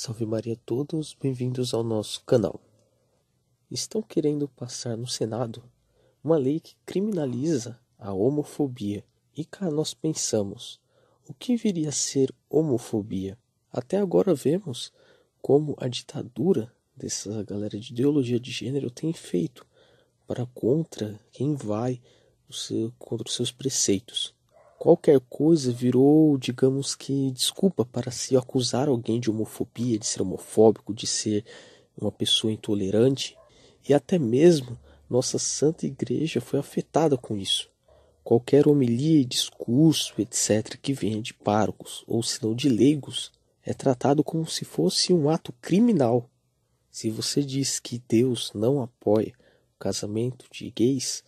Salve Maria a todos, bem-vindos ao nosso canal. Estão querendo passar no Senado uma lei que criminaliza a homofobia. E cá nós pensamos, o que viria a ser homofobia? Até agora vemos como a ditadura dessa galera de ideologia de gênero tem feito para contra quem vai contra os seus preceitos qualquer coisa virou, digamos que, desculpa para se acusar alguém de homofobia, de ser homofóbico, de ser uma pessoa intolerante, e até mesmo nossa Santa Igreja foi afetada com isso. Qualquer homilia discurso, etc., que venha de párocos ou se não de leigos, é tratado como se fosse um ato criminal. Se você diz que Deus não apoia o casamento de gays,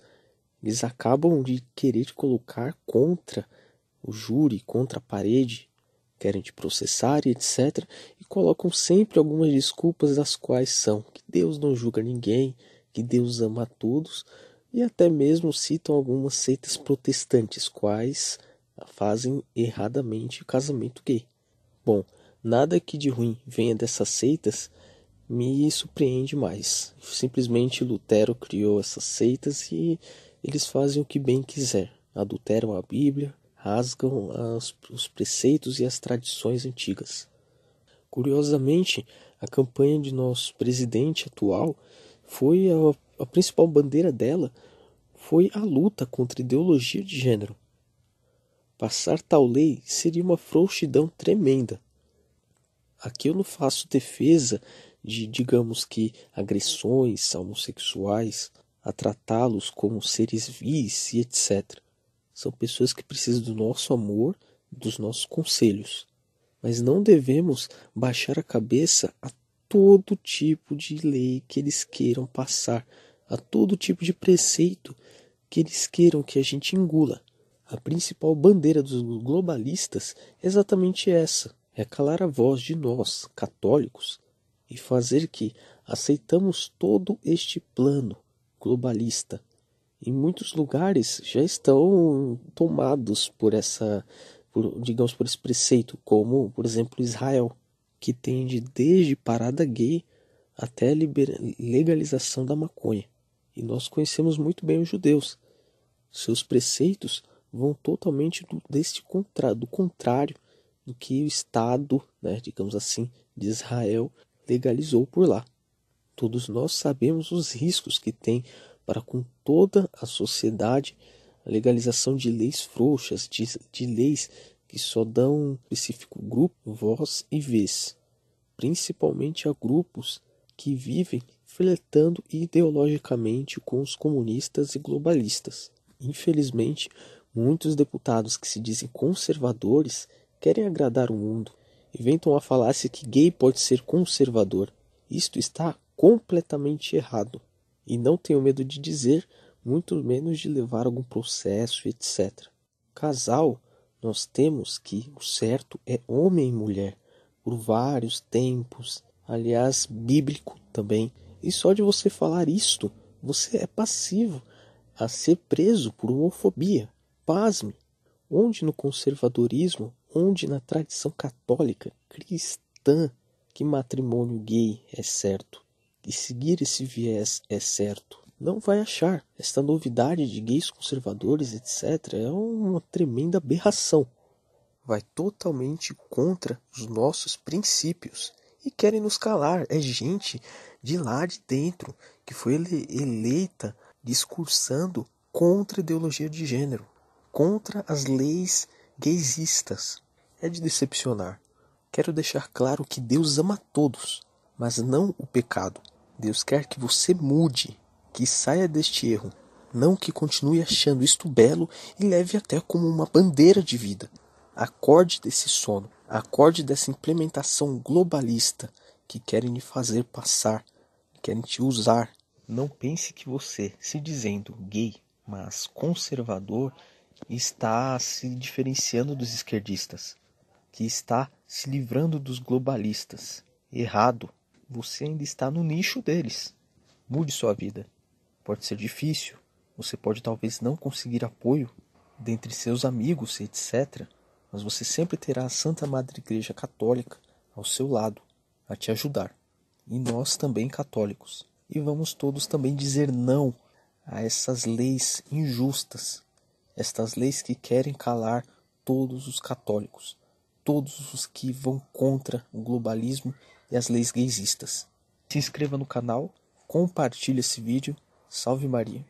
eles acabam de querer te colocar contra o júri, contra a parede, querem te processar e etc. E colocam sempre algumas desculpas, das quais são que Deus não julga ninguém, que Deus ama a todos, e até mesmo citam algumas seitas protestantes, quais fazem erradamente o casamento gay. Bom, nada que de ruim venha dessas seitas me surpreende mais. Simplesmente Lutero criou essas seitas e eles fazem o que bem quiser, adulteram a Bíblia, rasgam as, os preceitos e as tradições antigas. Curiosamente, a campanha de nosso presidente atual foi a, a principal bandeira dela foi a luta contra a ideologia de gênero. Passar tal lei seria uma frouxidão tremenda. Aqui eu não faço defesa de, digamos que, agressões homossexuais, a tratá-los como seres vis e etc. São pessoas que precisam do nosso amor, dos nossos conselhos. Mas não devemos baixar a cabeça a todo tipo de lei que eles queiram passar, a todo tipo de preceito que eles queiram que a gente engula. A principal bandeira dos globalistas é exatamente essa: é calar a voz de nós, católicos, e fazer que aceitamos todo este plano globalista. Em muitos lugares já estão tomados por essa, por, digamos, por esse preceito, como, por exemplo, Israel, que tende desde parada gay até legalização da maconha. E nós conhecemos muito bem os judeus. Seus preceitos vão totalmente do, deste contra, do contrário do que o Estado, né, digamos assim, de Israel legalizou por lá. Todos nós sabemos os riscos que tem para com toda a sociedade a legalização de leis frouxas, de, de leis que só dão um específico grupo voz e vez, principalmente a grupos que vivem fletando ideologicamente com os comunistas e globalistas. Infelizmente, muitos deputados que se dizem conservadores querem agradar o mundo, inventam a falácia que gay pode ser conservador. Isto está completamente errado. E não tenho medo de dizer, muito menos de levar algum processo, etc. Casal, nós temos que o certo é homem e mulher, por vários tempos, aliás, bíblico também. E só de você falar isto, você é passivo a ser preso por homofobia. Pasme! Onde no conservadorismo, onde na tradição católica cristã que matrimônio gay é certo? e seguir esse viés é certo. Não vai achar. Esta novidade de gays conservadores, etc., é uma tremenda aberração. Vai totalmente contra os nossos princípios e querem nos calar. É gente de lá de dentro que foi eleita discursando contra a ideologia de gênero, contra as leis gaysistas. É de decepcionar. Quero deixar claro que Deus ama todos, mas não o pecado. Deus quer que você mude, que saia deste erro, não que continue achando isto belo e leve até como uma bandeira de vida. Acorde desse sono, acorde dessa implementação globalista que querem lhe fazer passar, querem te usar. Não pense que você, se dizendo gay, mas conservador, está se diferenciando dos esquerdistas, que está se livrando dos globalistas. Errado você ainda está no nicho deles. Mude sua vida. Pode ser difícil, você pode talvez não conseguir apoio dentre seus amigos, etc. Mas você sempre terá a Santa Madre Igreja Católica ao seu lado, a te ajudar. E nós também católicos. E vamos todos também dizer não a essas leis injustas, estas leis que querem calar todos os católicos, todos os que vão contra o globalismo e as leis gaysistas. Se inscreva no canal, compartilhe esse vídeo. Salve Maria!